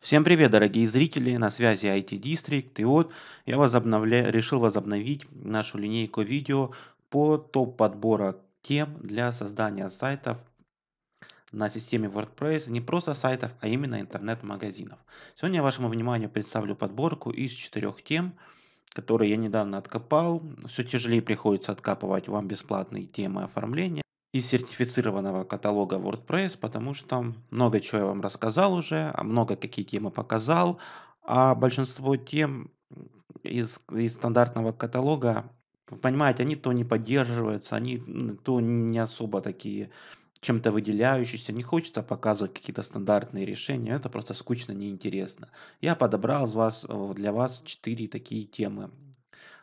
Всем привет, дорогие зрители, на связи IT District, и вот я возобновля... решил возобновить нашу линейку видео по топ-подбора тем для создания сайтов на системе WordPress, не просто сайтов, а именно интернет-магазинов. Сегодня я вашему вниманию представлю подборку из четырех тем, которые я недавно откопал. Все тяжелее приходится откапывать вам бесплатные темы оформления из сертифицированного каталога WordPress, потому что там много чего я вам рассказал уже, а много какие темы показал, а большинство тем из, из стандартного каталога, вы понимаете, они то не поддерживаются, они то не особо такие чем-то выделяющийся, не хочется показывать какие-то стандартные решения, это просто скучно, неинтересно. Я подобрал для вас четыре такие темы,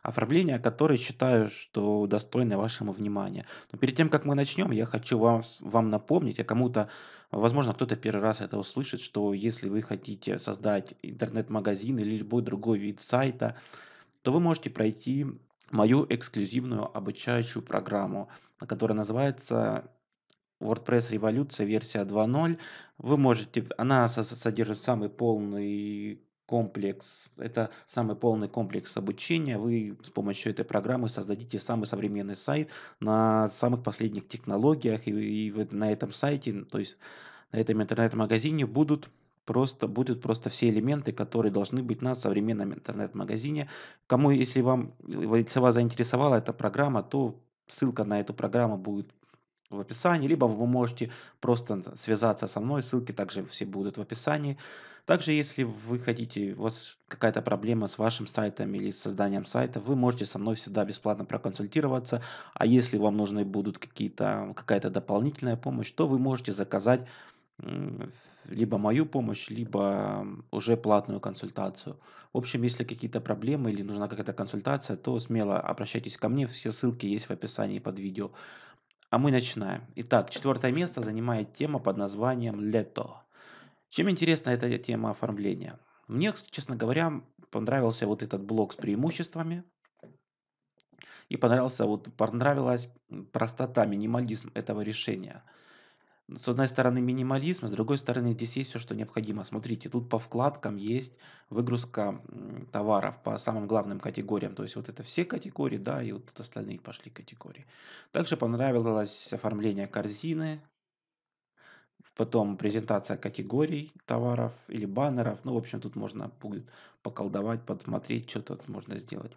оформление которой считаю, что достойны вашему внимания. Но перед тем, как мы начнем, я хочу вам, вам напомнить, а кому-то, возможно, кто-то первый раз это услышит, что если вы хотите создать интернет-магазин или любой другой вид сайта, то вы можете пройти мою эксклюзивную обучающую программу, которая называется WordPress Революция версия 2.0. Вы можете, она содержит самый полный комплекс, это самый полный комплекс обучения. Вы с помощью этой программы создадите самый современный сайт на самых последних технологиях, и, и на этом сайте, то есть на этом интернет-магазине будут просто будут просто все элементы, которые должны быть на современном интернет-магазине. Кому, если вам э, вас заинтересовала эта программа, то ссылка на эту программу будет в описании, либо вы можете просто связаться со мной, ссылки также все будут в описании. Также, если вы хотите, у вас какая-то проблема с вашим сайтом или с созданием сайта, вы можете со мной всегда бесплатно проконсультироваться, а если вам нужны будут какие-то, какая-то дополнительная помощь, то вы можете заказать либо мою помощь, либо уже платную консультацию. В общем, если какие-то проблемы или нужна какая-то консультация, то смело обращайтесь ко мне, все ссылки есть в описании под видео. А мы начинаем. Итак, четвертое место занимает тема под названием «Лето». Чем интересна эта тема оформления? Мне, честно говоря, понравился вот этот блок с преимуществами. И понравился, вот, понравилась простота, минимализм этого решения с одной стороны минимализм, с другой стороны здесь есть все, что необходимо. Смотрите, тут по вкладкам есть выгрузка товаров по самым главным категориям. То есть вот это все категории, да, и вот тут остальные пошли категории. Также понравилось оформление корзины, потом презентация категорий товаров или баннеров. Ну, в общем, тут можно будет поколдовать, подсмотреть, что тут можно сделать.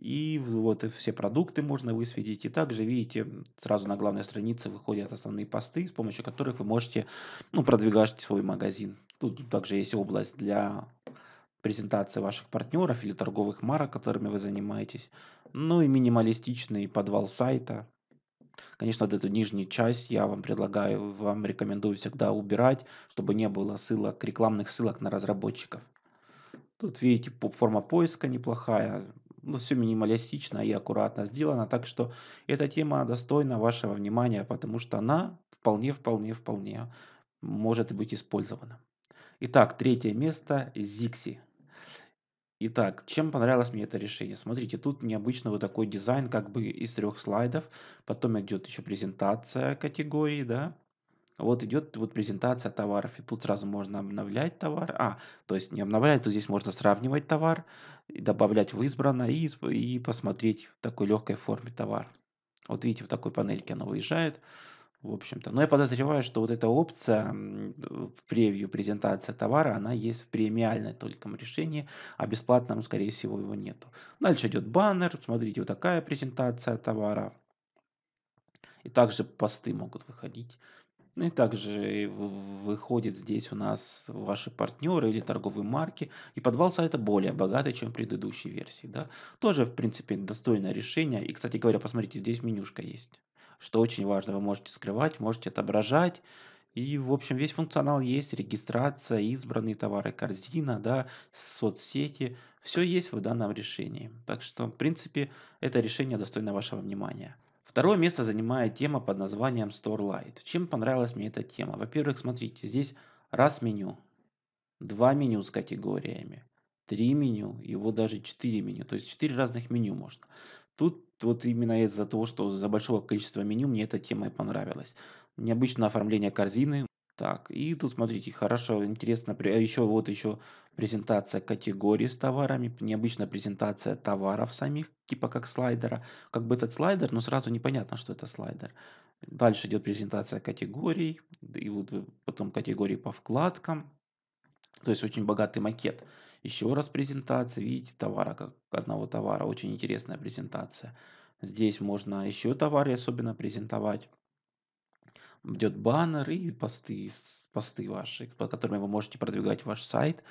И вот и все продукты можно высветить. И также, видите, сразу на главной странице выходят основные посты, с помощью которых вы можете ну, продвигать свой магазин. Тут также есть область для презентации ваших партнеров или торговых марок, которыми вы занимаетесь. Ну и минималистичный подвал сайта. Конечно, вот эту нижнюю часть я вам предлагаю, вам рекомендую всегда убирать, чтобы не было ссылок, рекламных ссылок на разработчиков. Тут видите, форма поиска неплохая, ну, все минималистично и аккуратно сделано, так что эта тема достойна вашего внимания, потому что она вполне, вполне, вполне может быть использована. Итак, третье место – Зикси. Итак, чем понравилось мне это решение? Смотрите, тут необычно вот такой дизайн, как бы из трех слайдов, потом идет еще презентация категории, да, вот идет вот презентация товаров, и тут сразу можно обновлять товар, а, то есть не обновлять, то здесь можно сравнивать товар, добавлять в избранное и, и посмотреть в такой легкой форме товар. Вот видите, в такой панельке она выезжает, в общем-то. Но я подозреваю, что вот эта опция в превью презентация товара, она есть в премиальном только решении, а бесплатном, скорее всего, его нету. Дальше идет баннер, смотрите, вот такая презентация товара. И также посты могут выходить. Ну и также выходит здесь у нас ваши партнеры или торговые марки. И подвал сайта более богатый, чем предыдущей версии. Да? Тоже, в принципе, достойное решение. И, кстати говоря, посмотрите, здесь менюшка есть. Что очень важно, вы можете скрывать, можете отображать. И, в общем, весь функционал есть, регистрация, избранные товары, корзина, да, соцсети, все есть в данном решении. Так что, в принципе, это решение достойно вашего внимания. Второе место занимает тема под названием Store Light. Чем понравилась мне эта тема? Во-первых, смотрите, здесь раз меню, два меню с категориями, три меню его даже четыре меню. То есть четыре разных меню можно. Тут вот именно из-за того, что за большого количества меню мне эта тема и понравилась. Необычное оформление корзины, так, и тут смотрите, хорошо, интересно, а еще вот еще презентация категории с товарами, необычная презентация товаров самих, типа как слайдера, как бы этот слайдер, но сразу непонятно, что это слайдер. Дальше идет презентация категорий, и вот э, потом категории по вкладкам, то есть очень богатый макет. Еще раз презентация, видите, товара, как одного товара, очень интересная презентация. Здесь можно еще товары особенно презентовать идет баннер и посты, посты ваши, по которым вы можете продвигать ваш сайт.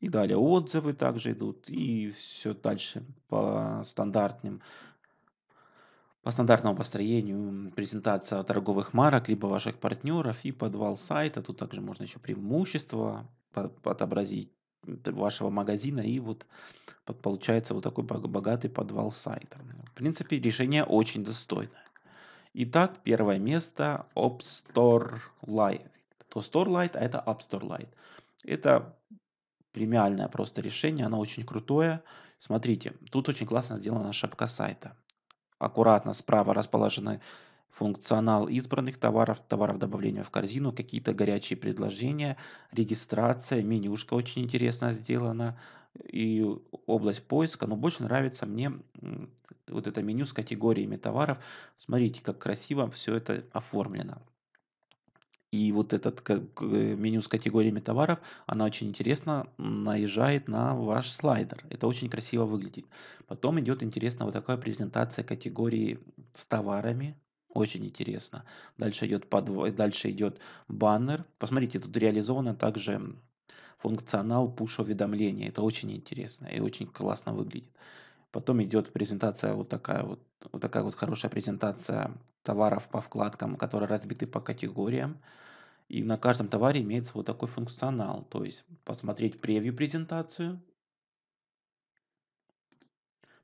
И далее отзывы также идут, и все дальше по стандартным по стандартному построению презентация торговых марок, либо ваших партнеров и подвал сайта. Тут также можно еще преимущества отобразить вашего магазина и вот получается вот такой богатый подвал сайта. В принципе, решение очень достойное. Итак, первое место App Store Lite. То Store Lite, а это App Store Lite. Это премиальное просто решение, оно очень крутое. Смотрите, тут очень классно сделана шапка сайта. Аккуратно справа расположены функционал избранных товаров, товаров добавления в корзину, какие-то горячие предложения, регистрация, менюшка очень интересно сделана, и область поиска, но больше нравится мне вот это меню с категориями товаров. Смотрите, как красиво все это оформлено. И вот этот как, э, меню с категориями товаров, она очень интересно наезжает на ваш слайдер. Это очень красиво выглядит. Потом идет интересно вот такая презентация категории с товарами. Очень интересно. Дальше идет, подво... Дальше идет баннер. Посмотрите, тут реализовано также функционал push-уведомления. Это очень интересно и очень классно выглядит. Потом идет презентация, вот такая вот, вот такая вот хорошая презентация товаров по вкладкам, которые разбиты по категориям. И на каждом товаре имеется вот такой функционал. То есть посмотреть превью презентацию,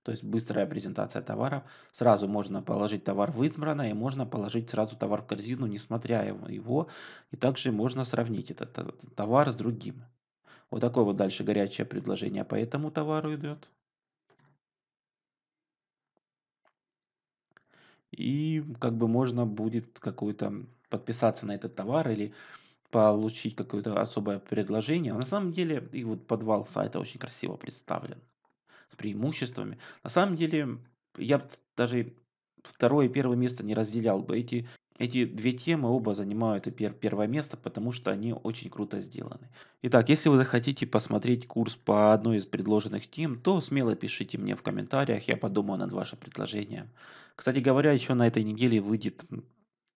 то есть быстрая презентация товара Сразу можно положить товар в избранное, и можно положить сразу товар в корзину, несмотря его. И также можно сравнить этот товар с другим. Вот такое вот дальше горячее предложение по этому товару идет. И как бы можно будет какую-то подписаться на этот товар или получить какое-то особое предложение. На самом деле, и вот подвал сайта очень красиво представлен с преимуществами. На самом деле, я даже второе и первое место не разделял бы. Эти эти две темы оба занимают первое место, потому что они очень круто сделаны. Итак, если вы захотите посмотреть курс по одной из предложенных тем, то смело пишите мне в комментариях, я подумаю над вашим предложением. Кстати говоря, еще на этой неделе выйдет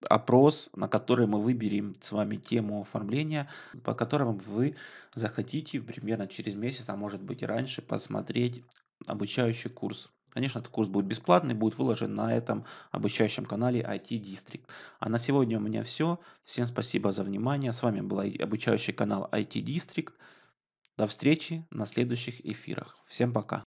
опрос, на который мы выберем с вами тему оформления, по которому вы захотите примерно через месяц, а может быть и раньше, посмотреть обучающий курс. Конечно, этот курс будет бесплатный, будет выложен на этом обучающем канале IT District. А на сегодня у меня все. Всем спасибо за внимание. С вами был обучающий канал IT District. До встречи на следующих эфирах. Всем пока.